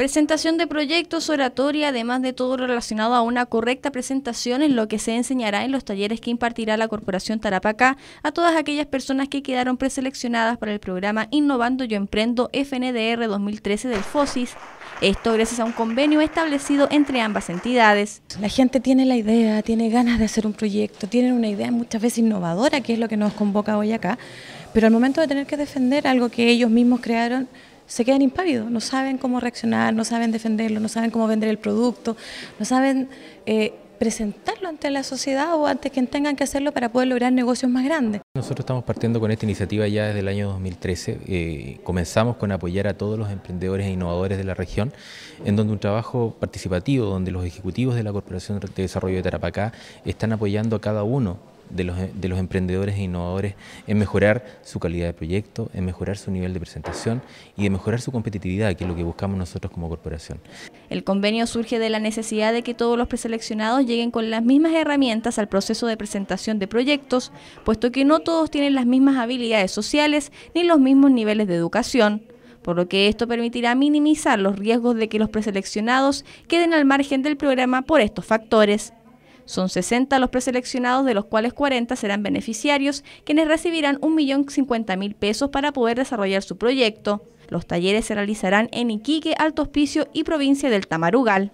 Presentación de proyectos, oratoria, además de todo relacionado a una correcta presentación en lo que se enseñará en los talleres que impartirá la Corporación Tarapacá a todas aquellas personas que quedaron preseleccionadas para el programa Innovando Yo Emprendo FNDR 2013 del FOSIS. Esto gracias a un convenio establecido entre ambas entidades. La gente tiene la idea, tiene ganas de hacer un proyecto, tienen una idea muchas veces innovadora, que es lo que nos convoca hoy acá, pero al momento de tener que defender algo que ellos mismos crearon, se quedan impávidos, no saben cómo reaccionar, no saben defenderlo, no saben cómo vender el producto, no saben eh, presentarlo ante la sociedad o ante quien tengan que hacerlo para poder lograr negocios más grandes. Nosotros estamos partiendo con esta iniciativa ya desde el año 2013. Eh, comenzamos con apoyar a todos los emprendedores e innovadores de la región, en donde un trabajo participativo, donde los ejecutivos de la Corporación de Desarrollo de Tarapacá están apoyando a cada uno de los, emprendedores e innovadores en mejorar su calidad de proyecto, en mejorar su nivel de presentación y en mejorar su competitividad, que es lo que buscamos nosotros como corporación. El convenio surge de la necesidad de que todos los preseleccionados lleguen con las mismas herramientas al proceso de presentación de proyectos, puesto que no todos tienen las mismas habilidades sociales ni los mismos niveles de educación, por lo que esto permitirá minimizar los riesgos de que los preseleccionados queden al margen del programa por estos factores. Son 60 los preseleccionados, de los cuales 40 serán beneficiarios, quienes recibirán 1.050.000 pesos para poder desarrollar su proyecto. Los talleres se realizarán en Iquique, Alto Hospicio y provincia del Tamarugal.